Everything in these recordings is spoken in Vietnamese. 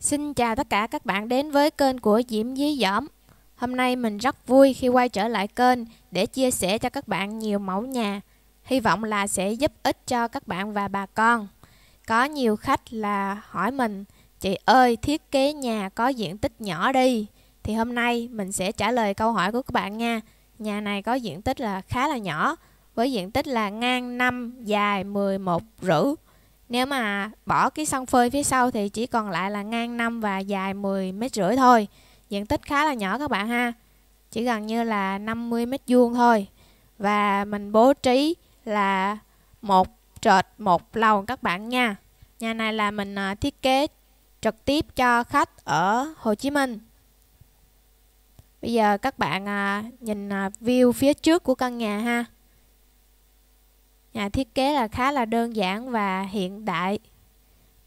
Xin chào tất cả các bạn đến với kênh của Diễm Dí Dõm. Hôm nay mình rất vui khi quay trở lại kênh để chia sẻ cho các bạn nhiều mẫu nhà. Hy vọng là sẽ giúp ích cho các bạn và bà con. Có nhiều khách là hỏi mình, chị ơi thiết kế nhà có diện tích nhỏ đi. Thì hôm nay mình sẽ trả lời câu hỏi của các bạn nha. Nhà này có diện tích là khá là nhỏ, với diện tích là ngang 5, dài 11 rưỡi nếu mà bỏ cái sân phơi phía sau thì chỉ còn lại là ngang 5 và dài 10 mét rưỡi thôi. Diện tích khá là nhỏ các bạn ha. Chỉ gần như là 50 mét vuông thôi. Và mình bố trí là một trệt một lầu các bạn nha. Nhà này là mình à, thiết kế trực tiếp cho khách ở Hồ Chí Minh. Bây giờ các bạn à, nhìn à, view phía trước của căn nhà ha nhà thiết kế là khá là đơn giản và hiện đại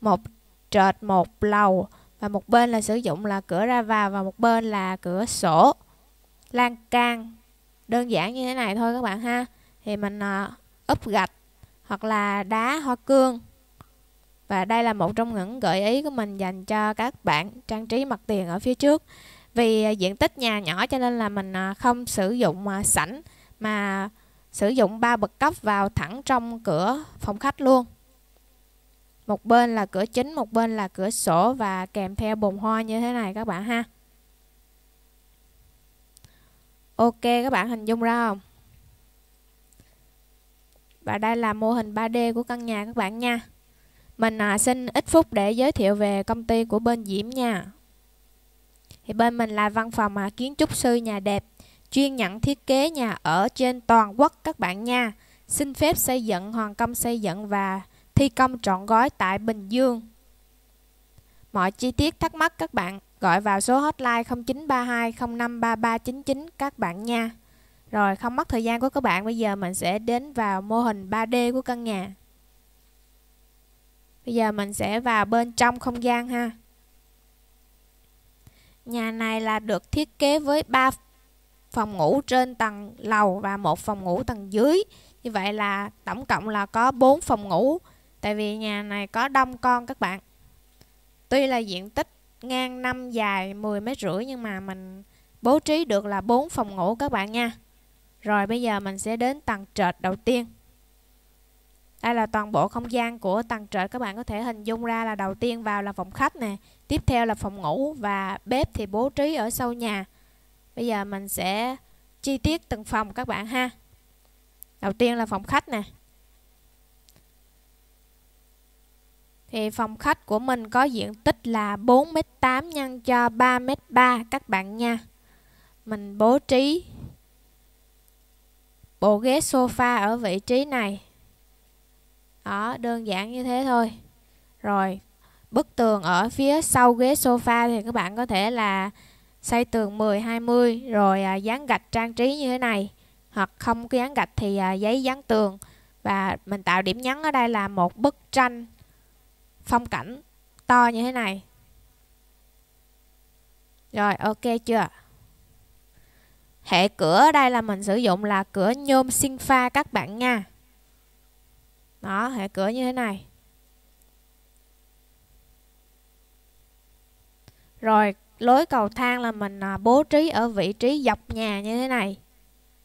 một trệt một lầu và một bên là sử dụng là cửa ra vào và một bên là cửa sổ lan can đơn giản như thế này thôi các bạn ha thì mình à, úp gạch hoặc là đá hoa cương và đây là một trong những gợi ý của mình dành cho các bạn trang trí mặt tiền ở phía trước vì ờ, diện tích nhà nhỏ cho nên là mình ờ, không sử dụng sảnh mà sử dụng ba bậc cấp vào thẳng trong cửa phòng khách luôn một bên là cửa chính một bên là cửa sổ và kèm theo bồn hoa như thế này các bạn ha ok các bạn hình dung ra không và đây là mô hình 3D của căn nhà các bạn nha mình à, xin ít phút để giới thiệu về công ty của bên Diễm nha thì bên mình là văn phòng à, kiến trúc sư nhà đẹp chuyên nhận thiết kế nhà ở trên toàn quốc các bạn nha. Xin phép xây dựng, hoàn công xây dựng và thi công trọn gói tại Bình Dương. Mọi chi tiết thắc mắc các bạn gọi vào số hotline 0932 053399 các bạn nha. Rồi không mất thời gian của các bạn, bây giờ mình sẽ đến vào mô hình 3D của căn nhà. Bây giờ mình sẽ vào bên trong không gian ha. Nhà này là được thiết kế với 3 phòng ngủ trên tầng lầu và một phòng ngủ tầng dưới. Như vậy là tổng cộng là có 4 phòng ngủ. Tại vì nhà này có đông con các bạn. Tuy là diện tích ngang năm dài 10 mét rưỡi nhưng mà mình bố trí được là 4 phòng ngủ các bạn nha. Rồi bây giờ mình sẽ đến tầng trệt đầu tiên. Đây là toàn bộ không gian của tầng trệt các bạn có thể hình dung ra là đầu tiên vào là phòng khách nè, tiếp theo là phòng ngủ và bếp thì bố trí ở sau nhà bây giờ mình sẽ chi tiết từng phòng các bạn ha đầu tiên là phòng khách nè thì phòng khách của mình có diện tích là 4m8 nhân cho 3m3 các bạn nha mình bố trí bộ ghế sofa ở vị trí này đó đơn giản như thế thôi rồi bức tường ở phía sau ghế sofa thì các bạn có thể là xây tường 10 20 rồi à, dán gạch trang trí như thế này hoặc không cái dán gạch thì à, giấy dán tường và mình tạo điểm nhấn ở đây là một bức tranh phong cảnh to như thế này rồi ok chưa hệ cửa đây là mình sử dụng là cửa nhôm sinh pha các bạn nha đó hệ cửa như thế này rồi lối cầu thang là mình à, bố trí ở vị trí dọc nhà như thế này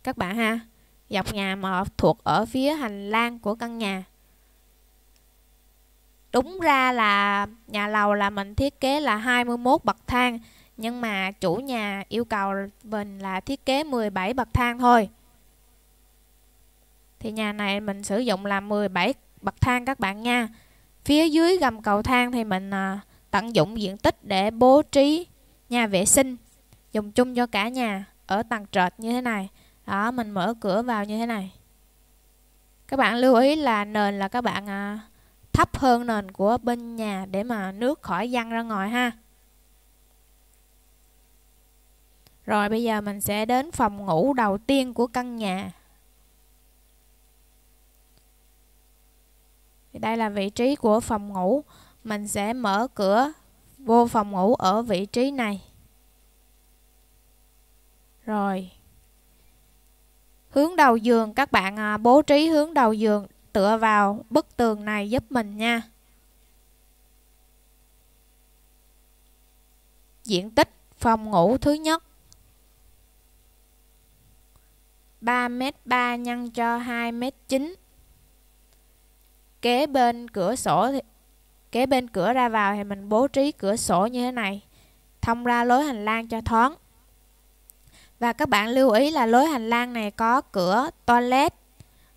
các bạn ha dọc nhà mà thuộc ở phía hành lang của căn nhà đúng ra là nhà lầu là mình thiết kế là 21 bậc thang nhưng mà chủ nhà yêu cầu mình là thiết kế 17 bậc thang thôi thì nhà này mình sử dụng là 17 bậc thang các bạn nha phía dưới gầm cầu thang thì mình à, tận dụng diện tích để bố trí nhà vệ sinh dùng chung cho cả nhà ở tầng trệt như thế này đó mình mở cửa vào như thế này các bạn lưu ý là nền là các bạn à, thấp hơn nền của bên nhà để mà nước khỏi văng ra ngoài ha rồi bây giờ mình sẽ đến phòng ngủ đầu tiên của căn nhà đây là vị trí của phòng ngủ mình sẽ mở cửa vô phòng ngủ ở vị trí này rồi hướng đầu giường các bạn à, bố trí hướng đầu giường tựa vào bức tường này giúp mình nha diện tích phòng ngủ thứ nhất 3m3 nhân cho 2m9 kế bên cửa sổ Kế bên cửa ra vào thì mình bố trí cửa sổ như thế này, thông ra lối hành lang cho thoáng. Và các bạn lưu ý là lối hành lang này có cửa toilet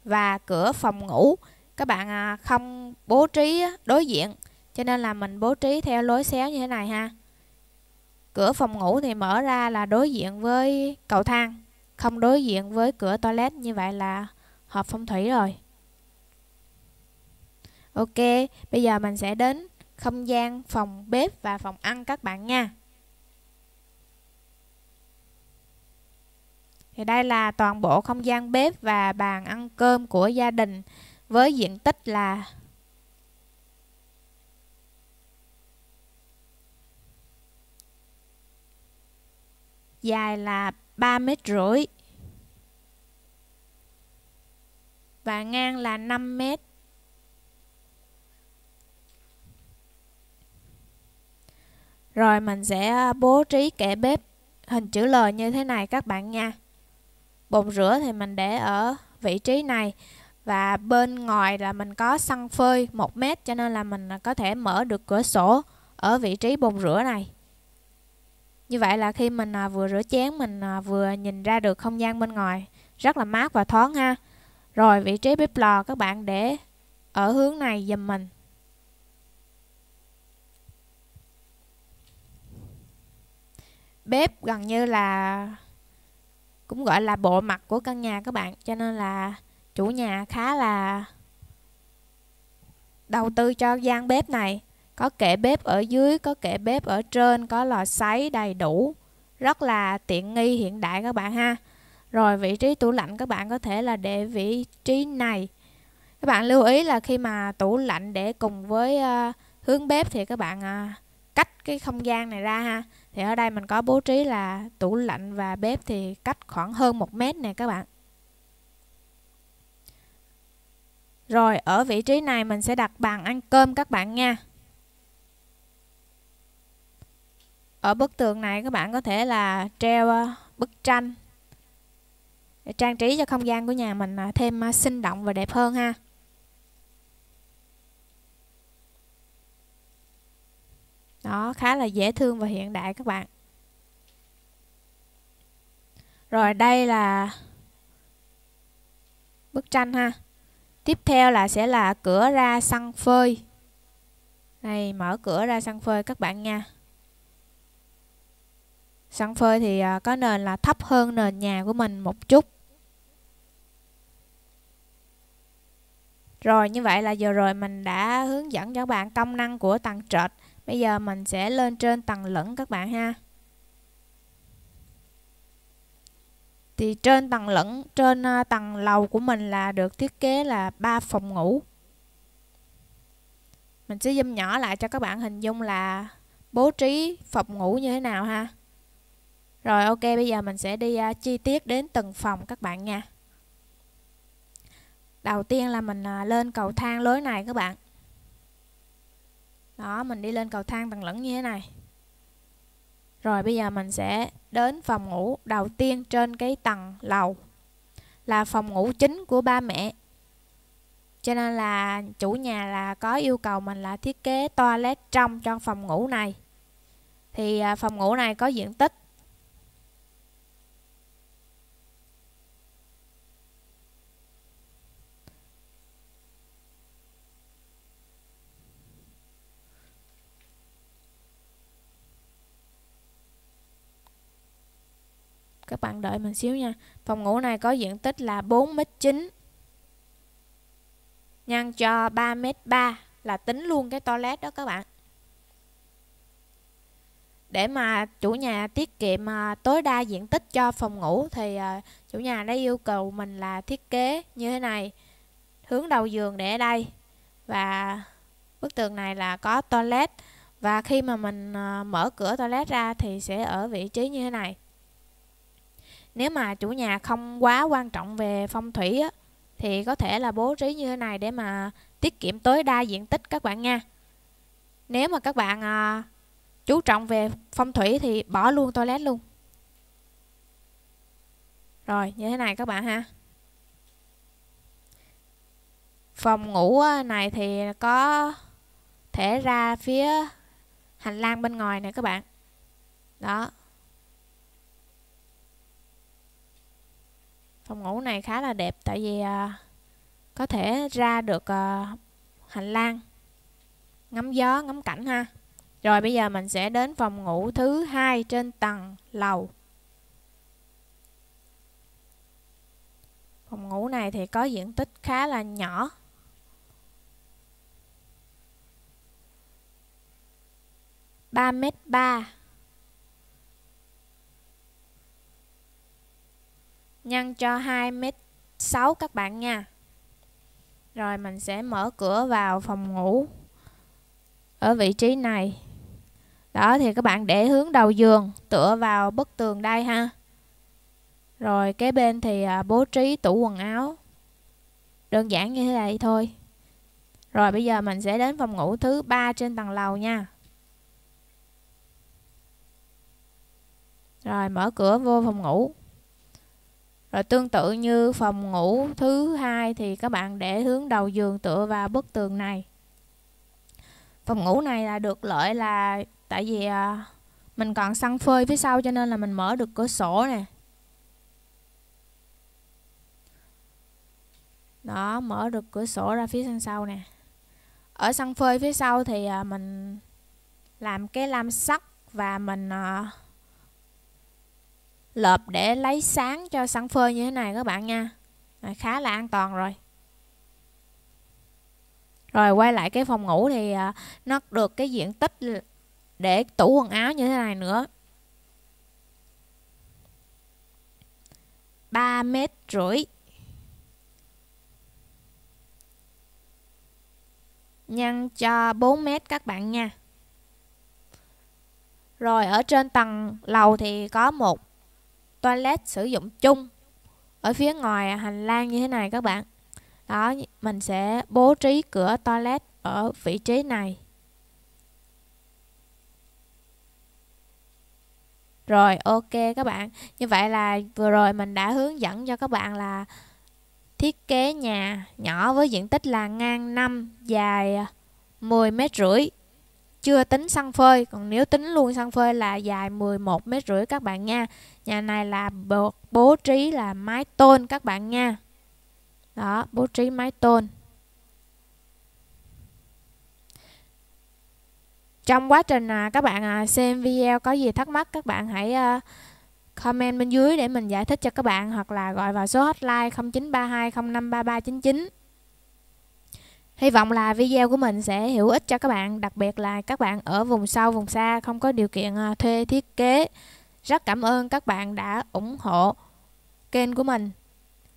và cửa phòng ngủ. Các bạn à, không bố trí đối diện, cho nên là mình bố trí theo lối xéo như thế này ha. Cửa phòng ngủ thì mở ra là đối diện với cầu thang, không đối diện với cửa toilet như vậy là hợp phong thủy rồi. Ok, bây giờ mình sẽ đến không gian phòng bếp và phòng ăn các bạn nha. Thì đây là toàn bộ không gian bếp và bàn ăn cơm của gia đình với diện tích là dài là 3 mét rưỡi và ngang là 5 mét. Rồi mình sẽ à, bố trí kẻ bếp hình chữ L như thế này các bạn nha. Bồn rửa thì mình để ở vị trí này và bên ngoài là mình có săn phơi 1 mét cho nên là mình à, có thể mở được cửa sổ ở vị trí bồn rửa này. Như vậy là khi mình à, vừa rửa chén mình vừa nhìn ra được không gian bên ngoài rất là mát và thoáng ha. Rồi vị trí bếp lò các bạn để ở hướng này dùm mình bếp gần như là cũng gọi là bộ mặt của căn nhà các bạn cho nên là chủ nhà khá là đầu tư cho gian bếp này có kệ bếp ở dưới có kệ bếp ở trên có lò sấy đầy đủ rất là tiện nghi hiện đại các bạn ha rồi vị trí tủ lạnh các bạn có thể là để vị trí này các bạn lưu ý là khi mà tủ lạnh để cùng với uh, hướng bếp thì các bạn uh, cách cái không gian này ra ha thì ở đây mình có bố trí là tủ lạnh và bếp thì cách khoảng hơn một mét nè các bạn Rồi ở vị trí này mình sẽ đặt bàn ăn cơm các bạn nha Ở bức tường này các bạn có thể là treo ờ, bức tranh để trang trí cho không gian của nhà mình ờ, thêm ờ, sinh động và đẹp hơn ha Nó khá là dễ thương và hiện đại các bạn. Rồi đây là bức tranh ha. Tiếp theo là sẽ là cửa ra sân phơi. Đây, mở cửa ra sân phơi các bạn nha. Sân phơi thì à, có nền là thấp hơn nền nhà của mình một chút. Rồi như vậy là vừa rồi mình đã hướng dẫn cho các bạn công năng của tầng trệt Bây giờ mình sẽ lên trên tầng lẫn các bạn ha. Thì trên tầng lẫn, trên à, tầng lầu của mình là được thiết kế là 3 phòng ngủ. Mình sẽ zoom nhỏ lại cho các bạn hình dung là bố trí phòng ngủ như thế nào ha. Rồi ok, bây giờ mình sẽ đi à, chi tiết đến từng phòng các bạn nha. Đầu tiên là mình à, lên cầu thang lối này các bạn đó mình đi lên cầu thang tầng lẫn như thế này rồi bây giờ mình sẽ đến phòng ngủ đầu tiên trên cái tầng lầu là phòng ngủ chính của ba mẹ cho nên là chủ nhà là có yêu cầu mình là thiết kế toilet trong trong phòng ngủ này thì à, phòng ngủ này có diện tích các bạn đợi mình xíu nha phòng ngủ này có diện tích là 4m9 nhân cho 3m3 là tính luôn cái toilet đó các bạn để mà chủ nhà tiết kiệm à, tối đa diện tích cho phòng ngủ thì à, chủ nhà đã yêu cầu mình là thiết kế như thế này hướng đầu giường để ở đây và bức tường này là có toilet và khi mà mình à, mở cửa toilet ra thì sẽ ở vị trí như thế này nếu mà chủ nhà không quá quan trọng về phong thủy á, thì có thể là bố trí như thế này để mà tiết kiệm tối đa diện tích các bạn nha nếu mà các bạn à, chú trọng về phong thủy thì bỏ luôn toilet luôn rồi như thế này các bạn ha phòng ngủ à, này thì có thể ra phía hành lang bên ngoài nè các bạn đó phòng ngủ này khá là đẹp tại vì à, có thể ra được à, hành lang ngắm gió ngắm cảnh ha rồi bây giờ mình sẽ đến phòng ngủ thứ hai trên tầng lầu phòng ngủ này thì có diện tích khá là nhỏ ba mét ba nhân cho 2 m 6 các bạn nha. Rồi mình sẽ mở cửa vào phòng ngủ ở vị trí này. Đó thì các bạn để hướng đầu giường tựa vào bức tường đây ha. Rồi kế bên thì à, bố trí tủ quần áo. Đơn giản như thế này thôi. Rồi bây giờ mình sẽ đến phòng ngủ thứ 3 trên tầng lầu nha. Rồi mở cửa vô phòng ngủ. Rồi tương tự như phòng ngủ thứ hai thì các bạn để hướng đầu giường tựa vào bức tường này. Phòng ngủ này là được lợi là tại vì à, mình còn săn phơi phía sau cho nên là mình mở được cửa sổ nè. Đó, mở được cửa sổ ra phía sân sau nè. Ở sân phơi phía sau thì à, mình làm cái lam sắt và mình à, lợp để lấy sáng cho sẵn phơi như thế này các bạn nha à, khá là an toàn rồi rồi quay lại cái phòng ngủ thì à, nó được cái diện tích để tủ quần áo như thế này nữa 3 mét rưỡi nhân cho 4 mét các bạn nha rồi ở trên tầng lầu thì có một toilet sử dụng chung ở phía ngoài hành lang như thế này các bạn đó mình sẽ bố trí cửa toilet ở vị trí này Rồi ok các bạn Như vậy là vừa rồi mình đã hướng dẫn cho các bạn là Thiết kế nhà nhỏ với diện tích là ngang 5 dài 10 mét rưỡi chưa tính sân phơi còn nếu tính luôn sân phơi là dài 11 mét rưỡi các bạn nha nhà này là bố, bố trí là mái tôn các bạn nha đó bố trí mái tôn trong quá trình à, các bạn à, xem video có gì thắc mắc các bạn hãy à, comment bên dưới để mình giải thích cho các bạn hoặc là gọi vào số hotline 0932 053399 Hy vọng là video của mình sẽ hữu ích cho các bạn, đặc biệt là các bạn ở vùng sâu, vùng xa không có điều kiện ờ, thuê thiết kế. Rất cảm ơn các bạn đã ủng hộ kênh của mình.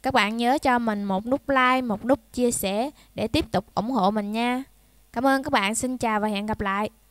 Các bạn nhớ cho mình một nút like, một nút chia sẻ để tiếp tục ủng hộ mình nha. Cảm ơn các bạn, xin chào và hẹn gặp lại.